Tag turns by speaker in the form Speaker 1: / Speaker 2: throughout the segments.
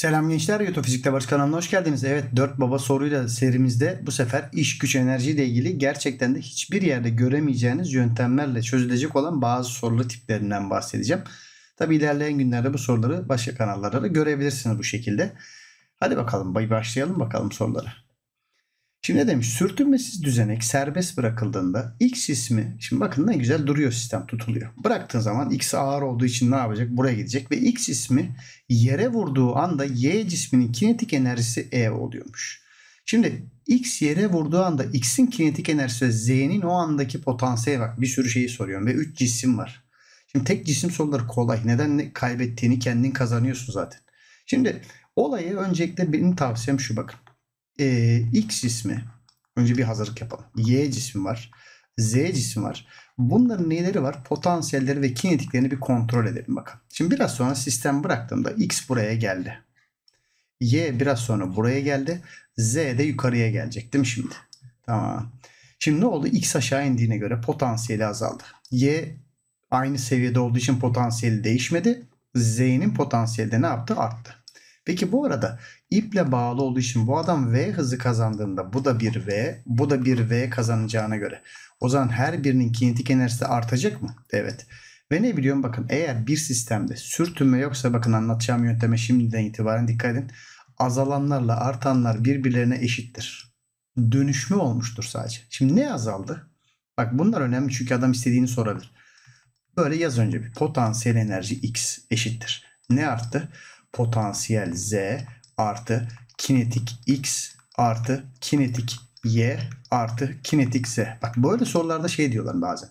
Speaker 1: Selam gençler, YouTube Fizikte Barış kanalına hoş geldiniz. Evet, 4 baba soruyla serimizde bu sefer iş, güç, enerji ile ilgili gerçekten de hiçbir yerde göremeyeceğiniz yöntemlerle çözülecek olan bazı sorulu tiplerinden bahsedeceğim. Tabi ilerleyen günlerde bu soruları başka kanallarda da görebilirsiniz bu şekilde. Hadi bakalım, başlayalım bakalım soruları. Şimdi ne demiş? Sürtünmesiz düzenek serbest bırakıldığında x ismi şimdi bakın ne güzel duruyor sistem tutuluyor. Bıraktığın zaman x ağır olduğu için ne yapacak? Buraya gidecek ve x ismi yere vurduğu anda y cisminin kinetik enerjisi E oluyormuş. Şimdi x yere vurduğu anda x'in kinetik enerjisi ve z'nin o andaki potansiyeli bak bir sürü şeyi soruyorum ve 3 cisim var. Şimdi tek cisim soruları kolay. Neden kaybettiğini kendin kazanıyorsun zaten. Şimdi olayı öncelikle benim tavsiyem şu bakın e, X cismi. Önce bir hazırlık yapalım. Y cismi var. Z cismi var. Bunların neleri var? Potansiyelleri ve kinetiklerini bir kontrol edelim bakalım. Şimdi biraz sonra sistem bıraktığımda X buraya geldi. Y biraz sonra buraya geldi. Z de yukarıya gelecek değil mi şimdi? Tamam. Şimdi ne oldu? X aşağı indiğine göre potansiyeli azaldı. Y aynı seviyede olduğu için potansiyeli değişmedi. Z'nin potansiyeli de ne yaptı? Arttı. Peki bu arada iple bağlı olduğu için bu adam V hızı kazandığında bu da bir V, bu da bir V kazanacağına göre o zaman her birinin kinetik enerjisi artacak mı? Evet. Ve ne biliyorum bakın eğer bir sistemde sürtünme yoksa bakın anlatacağım yönteme şimdiden itibaren dikkat edin. Azalanlarla artanlar birbirlerine eşittir. Dönüşme olmuştur sadece. Şimdi ne azaldı? Bak bunlar önemli çünkü adam istediğini sorabilir. Böyle yaz önce bir potansiyel enerji x eşittir. Ne arttı? potansiyel Z artı kinetik X artı kinetik Y artı kinetik Z. Bak böyle sorularda şey diyorlar bazen.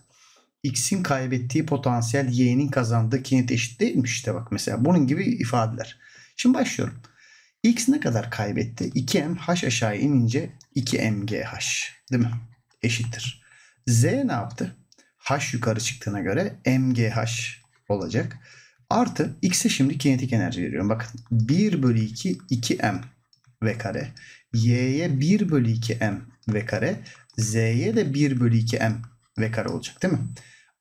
Speaker 1: X'in kaybettiği potansiyel Y'nin kazandığı kinet eşit değilmiş işte bak mesela bunun gibi ifadeler. Şimdi başlıyorum. X ne kadar kaybetti? 2M H aşağı inince 2MGH değil mi? Eşittir. Z ne yaptı? H yukarı çıktığına göre MGH olacak. Artı x'e şimdi kinetik enerji veriyorum. Bakın 1 bölü 2 2m v kare. y'ye 1 bölü 2m v kare. z'ye de 1 bölü 2m v kare olacak değil mi?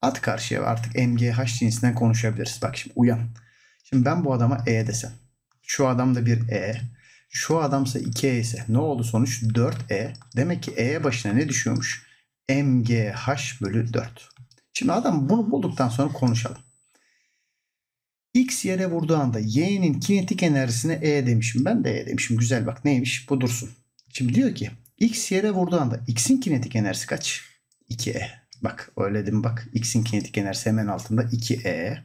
Speaker 1: At karşıya artık mgh cinsinden konuşabiliriz. Bak şimdi uyan. Şimdi ben bu adama e desem. Şu adam da bir e. Şu adamsa 2e ise ne oldu sonuç? 4e. Demek ki e başına ne düşüyormuş? mgh bölü 4. Şimdi adam bunu bulduktan sonra konuşalım. X yere vurduğu anda Y'nin kinetik enerjisine E demişim. Ben de E demişim. Güzel bak neymiş bu dursun. Şimdi diyor ki X yere vurduğu anda X'in kinetik enerjisi kaç? 2E. Bak öyle dedim bak. X'in kinetik enerjisi hemen altında 2E.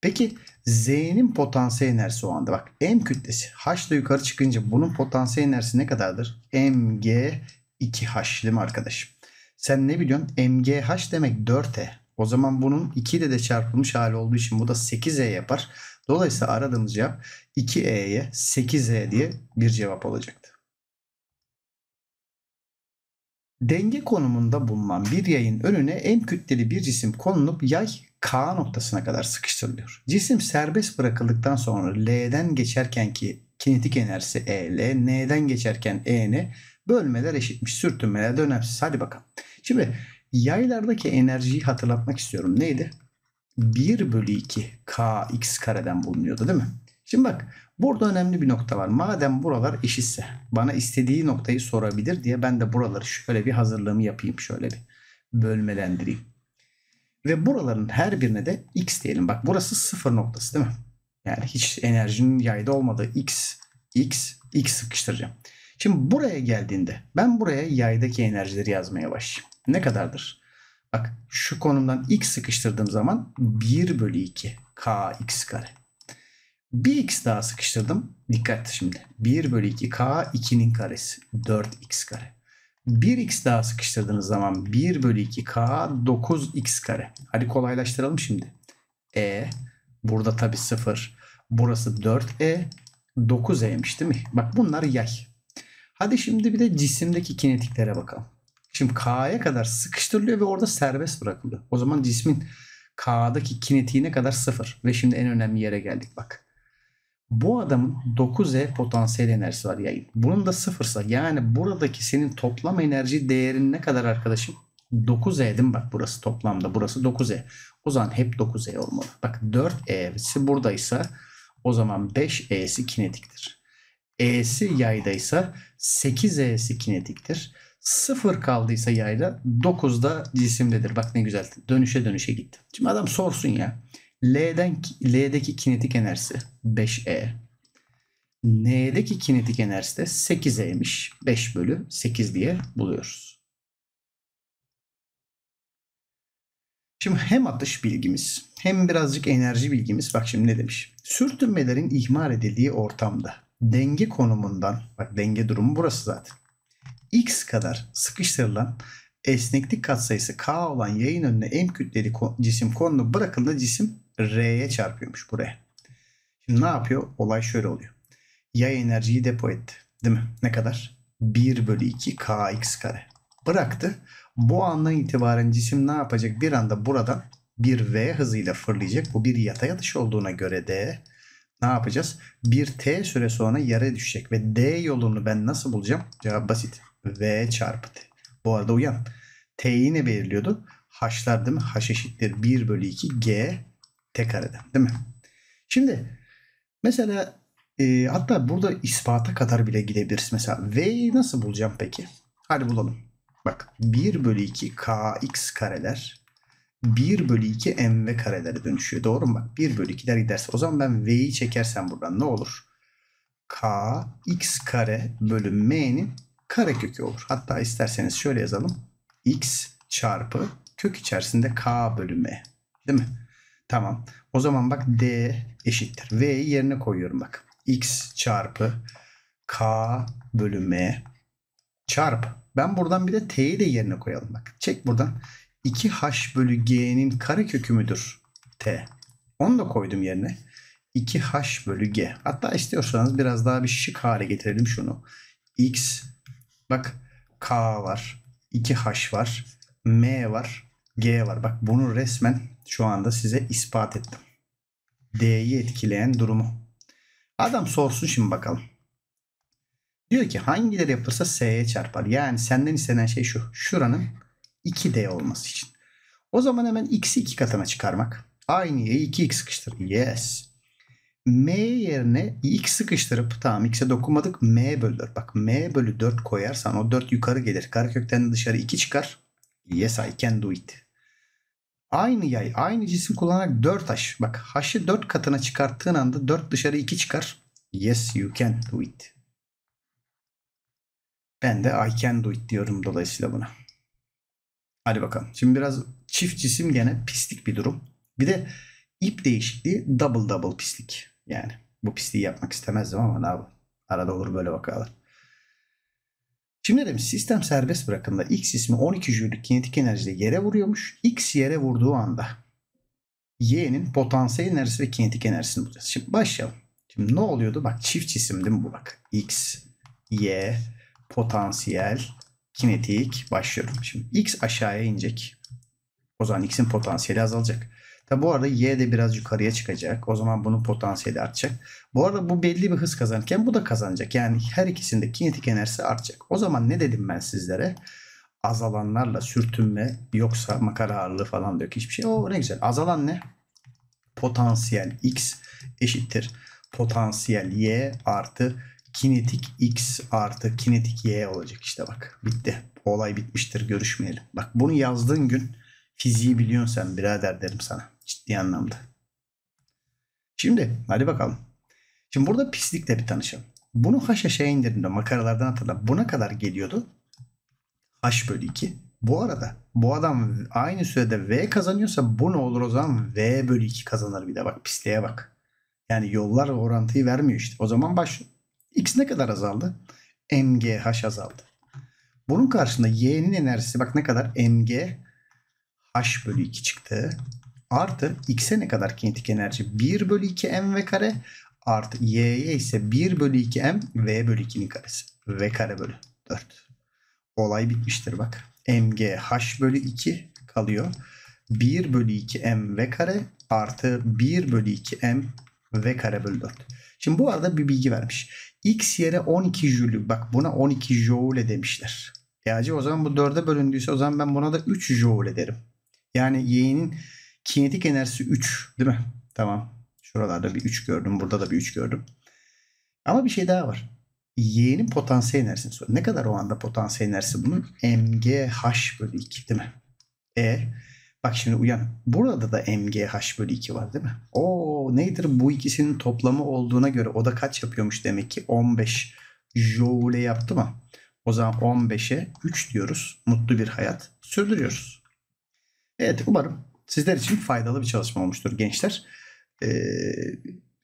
Speaker 1: Peki Z'nin potansiyel enerjisi o anda bak M kütlesi H da yukarı çıkınca bunun potansiyel enerjisi ne kadardır? MG 2H değil mi arkadaşım? Sen ne biliyorsun? MGH demek 4E. O zaman bunun 2 ile de çarpılmış hali olduğu için bu da 8e yapar. Dolayısıyla aradığımız cevap 2e'ye 8e diye bir cevap olacaktı. Denge konumunda bulunan bir yayın önüne en kütleli bir cisim konulup yay K noktasına kadar sıkıştırılıyor. Cisim serbest bırakıldıktan sonra L'den geçerken ki kinetik enerjisi EL, N'den geçerken EN, bölmeler eşitmiş, sürtünmeler de önemsiz. Hadi bakalım. Şimdi Yaylardaki enerjiyi hatırlatmak istiyorum. Neydi? 1 bölü 2 k x kareden bulunuyordu değil mi? Şimdi bak burada önemli bir nokta var. Madem buralar eşitse bana istediği noktayı sorabilir diye ben de buraları şöyle bir hazırlığımı yapayım. Şöyle bir bölmelendireyim. Ve buraların her birine de x diyelim. Bak burası sıfır noktası değil mi? Yani hiç enerjinin yayda olmadığı x, x, x sıkıştıracağım. Şimdi buraya geldiğinde ben buraya yaydaki enerjileri yazmaya başlayayım. Ne kadardır? Bak şu konumdan x sıkıştırdığım zaman 1 bölü 2 kx kare. Bir x daha sıkıştırdım. Dikkat şimdi. 1 bölü 2 k 2'nin karesi. 4x kare. 1x daha sıkıştırdığınız zaman 1 bölü 2 k 9x kare. Hadi kolaylaştıralım şimdi. E burada tabii 0. Burası 4e 9e'ymiş değil mi? Bak bunlar yay. Hadi şimdi bir de cisimdeki kinetiklere bakalım. Şimdi K'ya kadar sıkıştırılıyor ve orada serbest bırakılıyor. O zaman cismin K'daki kinetiğine kadar sıfır. Ve şimdi en önemli yere geldik bak. Bu adamın 9E potansiyel enerjisi var yayın. Bunun da sıfırsa yani buradaki senin toplam enerji değerin ne kadar arkadaşım? 9E değil mi? Bak burası toplamda burası 9E. O zaman hep 9E olmalı. Bak 4E'si buradaysa o zaman 5E'si kinetiktir. E'si yaydaysa 8E'si kinetiktir. 0 kaldıysa yayda 9 da cisimdedir. Bak ne güzel dönüşe dönüşe gitti. Şimdi adam sorsun ya. L'den L'deki kinetik enerjisi 5E. N'deki kinetik enerjisi de 8E'miş. 5 bölü 8 diye buluyoruz. Şimdi hem atış bilgimiz hem birazcık enerji bilgimiz. Bak şimdi ne demiş. Sürtünmelerin ihmal edildiği ortamda denge konumundan bak denge durumu burası zaten. X kadar sıkıştırılan esneklik katsayısı K olan yayın önüne M kütleli cisim konulu bırakıldığında cisim R'ye çarpıyormuş buraya. Şimdi ne yapıyor? Olay şöyle oluyor. Yay enerjiyi depo etti. Değil mi? Ne kadar? 1 bölü 2 KX kare. Bıraktı. Bu andan itibaren cisim ne yapacak? Bir anda buradan bir V hızıyla fırlayacak. Bu bir yatay atış olduğuna göre de ne yapacağız? Bir t süre sonra yarıya düşecek ve d yolunu ben nasıl bulacağım? Cevap basit. v çarpı t. Bu arada uyan. t'yi ne belirliyordu? h'lar değil mi? h eşittir 1 bölü 2 g t kareden değil mi? Şimdi mesela e, hatta burada ispata kadar bile gidebiliriz. Mesela V'yi nasıl bulacağım peki? Hadi bulalım. Bak 1 bölü 2 kx kareler 1 bölü 2 m ve karelere dönüşüyor. Doğru mu? Bak 1 bölü 2'ler giderse. O zaman ben v'yi çekersem buradan ne olur? k x kare bölü m'nin kare kökü olur. Hatta isterseniz şöyle yazalım. x çarpı kök içerisinde k bölü m. Değil mi? Tamam. O zaman bak d eşittir. V'yi yerine koyuyorum bak. x çarpı k bölü m çarpı. Ben buradan bir de t'yi de yerine koyalım bak. Çek buradan. 2h bölü g'nin kare kökü müdür? T. Onu da koydum yerine. 2h bölü g. Hatta istiyorsanız biraz daha bir şık hale getirelim şunu. x bak k var. 2h var. m var. g var. Bak bunu resmen şu anda size ispat ettim. d'yi etkileyen durumu. Adam sorsun şimdi bakalım. Diyor ki hangileri yapılırsa s'ye çarpar. Yani senden istenen şey şu. Şuranın 2D olması için. O zaman hemen x'i iki katına çıkarmak. Aynı y'e 2x sıkıştır. Yes. M yerine x sıkıştırıp tamam x'e dokunmadık m bölü 4. Bak m bölü 4 koyarsan o 4 yukarı gelir. Karakökten dışarı 2 çıkar. Yes I can do it. Aynı yay aynı cisim kullanarak 4 haş. Bak haşı 4 katına çıkarttığın anda 4 dışarı 2 çıkar. Yes you can do it. Ben de I can do it diyorum dolayısıyla buna. Hadi bakalım. Şimdi biraz çift cisim gene pislik bir durum. Bir de ip değişikliği double double pislik. Yani bu pisliği yapmak istemezdim ama ne yapalım. Arada olur böyle vakalar. Şimdi demiş sistem serbest bırakında X ismi 12 jüllük kinetik enerjide yere vuruyormuş. X yere vurduğu anda Y'nin potansiyel enerjisi ve kinetik enerjisini bulacağız. Şimdi başlayalım. Şimdi ne oluyordu? Bak çift cisim değil mi bu bak. X, Y, potansiyel kinetik başlıyorum. Şimdi x aşağıya inecek. O zaman x'in potansiyeli azalacak. Tabi bu arada y de biraz yukarıya çıkacak. O zaman bunun potansiyeli artacak. Bu arada bu belli bir hız kazanırken bu da kazanacak. Yani her ikisinde kinetik enerjisi artacak. O zaman ne dedim ben sizlere? Azalanlarla sürtünme yoksa makara ağırlığı falan diyor hiçbir şey. O ne güzel. Azalan ne? Potansiyel x eşittir. Potansiyel y artı kinetik x artı kinetik y olacak işte bak. Bitti. Olay bitmiştir görüşmeyelim. Bak bunu yazdığın gün fiziği biliyorsun sen birader derim sana. Ciddi anlamda. Şimdi hadi bakalım. Şimdi burada pislikle bir tanışalım. Bunu haşa şey indirdiğimde makaralardan hatırla. Buna kadar geliyordu. H bölü 2. Bu arada bu adam aynı sürede V kazanıyorsa bu ne olur o zaman V bölü 2 kazanır bir de bak pisliğe bak. Yani yollar orantıyı vermiyor işte. O zaman başlıyor. X ne kadar azaldı? MGH azaldı. Bunun karşında Y'nin enerjisi bak ne kadar? MG H bölü 2 çıktı. Artı X'e ne kadar kinetik enerji? 1 bölü 2 MV kare artı Y'ye ise 1 bölü 2 M V bölü 2'nin karesi. V kare bölü 4. Olay bitmiştir bak. MG H bölü 2 kalıyor. 1 bölü 2 M V kare artı 1 bölü 2 M V kare bölü 4. Şimdi bu arada bir bilgi vermiş. X yere 12 jülü. Bak buna 12 joule demişler. Yani e o zaman bu 4'e bölündüyse o zaman ben buna da 3 joule derim. Yani Y'nin kinetik enerjisi 3 değil mi? Tamam. Şuralarda bir 3 gördüm. Burada da bir 3 gördüm. Ama bir şey daha var. Y'nin potansiyel enerjisini sor. Ne kadar o anda potansiyel enerjisi bunun? MGH bölü 2 değil mi? E Bak şimdi uyan. Burada da MGH bölü 2 var değil mi? O nedir? Bu ikisinin toplamı olduğuna göre o da kaç yapıyormuş demek ki? 15 joule yaptı mı? O zaman 15'e 3 diyoruz. Mutlu bir hayat sürdürüyoruz. Evet umarım sizler için faydalı bir çalışma olmuştur gençler. Ee,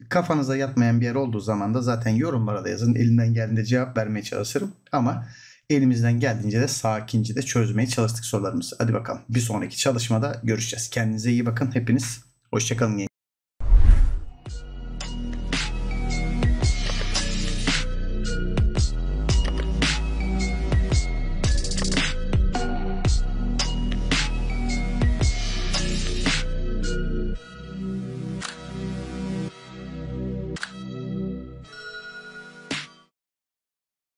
Speaker 1: kafanıza yatmayan bir yer olduğu zaman da zaten yorumlara da yazın. Elinden geldiğinde cevap vermeye çalışırım. Ama elimizden geldiğince de sakince de çözmeye çalıştık sorularımızı. Hadi bakalım bir sonraki çalışmada görüşeceğiz. Kendinize iyi bakın hepiniz. Hoşçakalın.